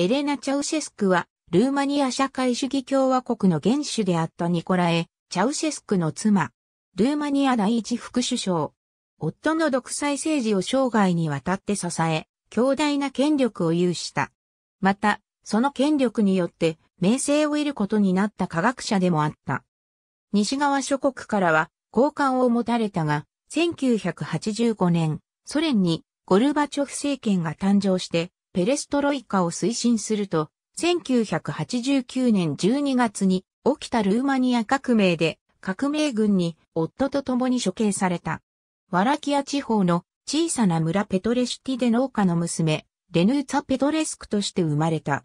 エレナ・チャウシェスクは、ルーマニア社会主義共和国の元首であったニコラエ・チャウシェスクの妻、ルーマニア第一副首相、夫の独裁政治を生涯にわたって支え、強大な権力を有した。また、その権力によって、名声を得ることになった科学者でもあった。西側諸国からは、好感を持たれたが、1985年、ソ連にゴルバチョフ政権が誕生して、ペレストロイカを推進すると、1989年12月に起きたルーマニア革命で革命軍に夫と共に処刑された。ワラキア地方の小さな村ペトレシティで農家の娘、レヌーツァ・ペトレスクとして生まれた。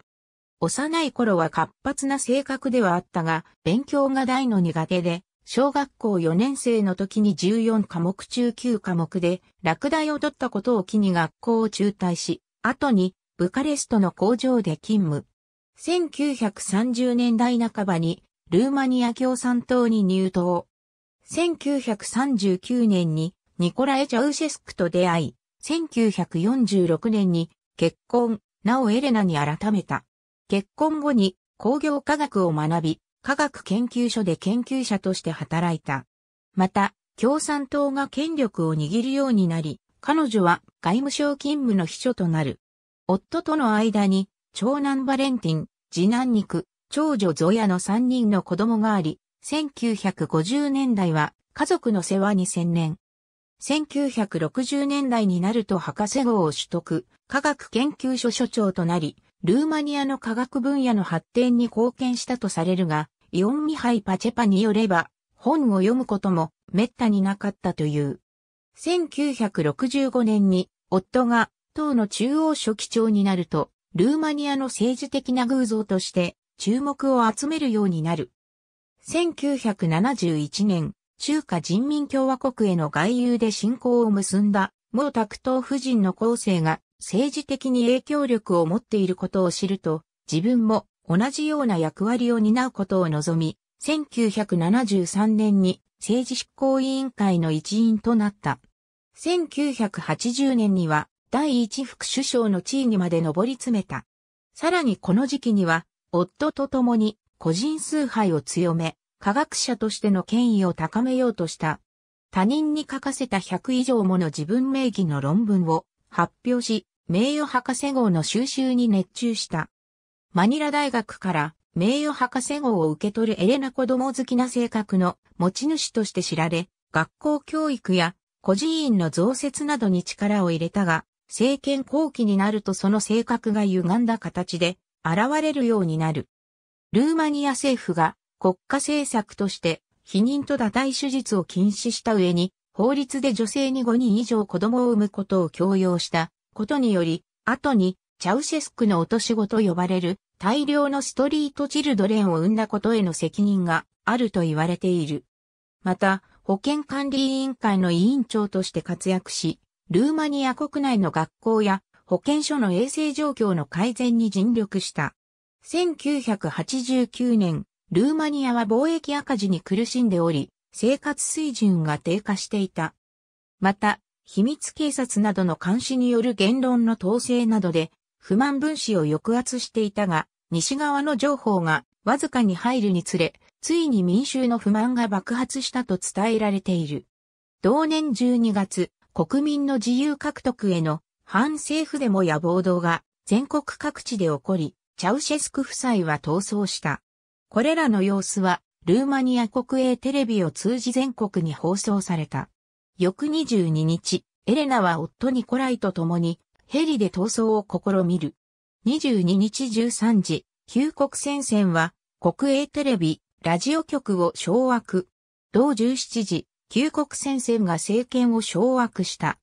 幼い頃は活発な性格ではあったが、勉強が大の苦手で、小学校4年生の時に14科目中9科目で、落第を取ったことを機に学校を中退し、後にブカレストの工場で勤務。1930年代半ばにルーマニア共産党に入党。1939年にニコラエ・チャウシェスクと出会い、1946年に結婚、なおエレナに改めた。結婚後に工業科学を学び、科学研究所で研究者として働いた。また、共産党が権力を握るようになり、彼女は外務省勤務の秘書となる。夫との間に、長男バレンティン、次男肉、長女ゾヤの3人の子供があり、1950年代は家族の世話に専念。1960年代になると博士号を取得、科学研究所所長となり、ルーマニアの科学分野の発展に貢献したとされるが、イオン・ミハイ・パチェパによれば、本を読むことも滅多になかったという。1965年に夫が党の中央書記長になると、ルーマニアの政治的な偶像として注目を集めるようになる。1971年、中華人民共和国への外遊で侵攻を結んだ、毛沢東夫人の後世が政治的に影響力を持っていることを知ると、自分も同じような役割を担うことを望み、1973年に政治執行委員会の一員となった。1980年には第一副首相の地位にまで上り詰めた。さらにこの時期には、夫と共に個人崇拝を強め、科学者としての権威を高めようとした。他人に書かせた100以上もの自分名義の論文を発表し、名誉博士号の収集に熱中した。マニラ大学から名誉博士号を受け取るエレナ子供好きな性格の持ち主として知られ、学校教育や孤児院の増設などに力を入れたが、政権後期になるとその性格が歪んだ形で現れるようになる。ルーマニア政府が国家政策として否認と堕胎手術を禁止した上に法律で女性に5人以上子供を産むことを強要したことにより、後にチャウシェスクの落とし子と呼ばれる大量のストリートチルドレンを産んだことへの責任があると言われている。また、保健管理委員会の委員長として活躍し、ルーマニア国内の学校や保健所の衛生状況の改善に尽力した。1989年、ルーマニアは貿易赤字に苦しんでおり、生活水準が低下していた。また、秘密警察などの監視による言論の統制などで、不満分子を抑圧していたが、西側の情報がわずかに入るにつれ、ついに民衆の不満が爆発したと伝えられている。同年12月、国民の自由獲得への反政府デモや暴動が全国各地で起こり、チャウシェスク夫妻は逃走した。これらの様子は、ルーマニア国営テレビを通じ全国に放送された。翌22日、エレナは夫ニコライと共にヘリで逃走を試みる。22日13時、旧国戦線は国営テレビ、ラジオ局を掌握。同17時、旧国戦線が政権を掌握した。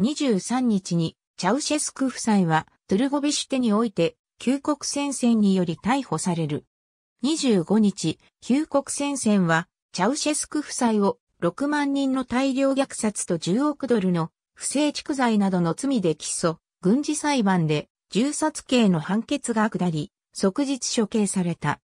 23日に、チャウシェスク夫妻は、トゥルゴビシュテにおいて、旧国戦線により逮捕される。25日、旧国戦線は、チャウシェスク夫妻を6万人の大量虐殺と10億ドルの不正蓄財などの罪で起訴、軍事裁判で銃殺刑の判決が下り、即日処刑された。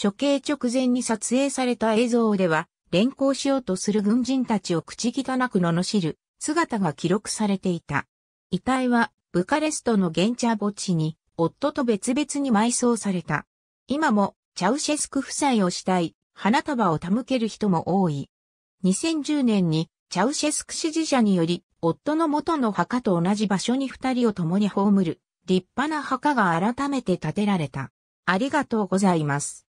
処刑直前に撮影された映像では、連行しようとする軍人たちを口汚く罵る姿が記録されていた。遺体はブカレストの現茶チャ墓地に夫と別々に埋葬された。今もチャウシェスク夫妻をしたい花束を手向ける人も多い。2010年にチャウシェスク支持者により夫の元の墓と同じ場所に二人を共に葬る立派な墓が改めて建てられた。ありがとうございます。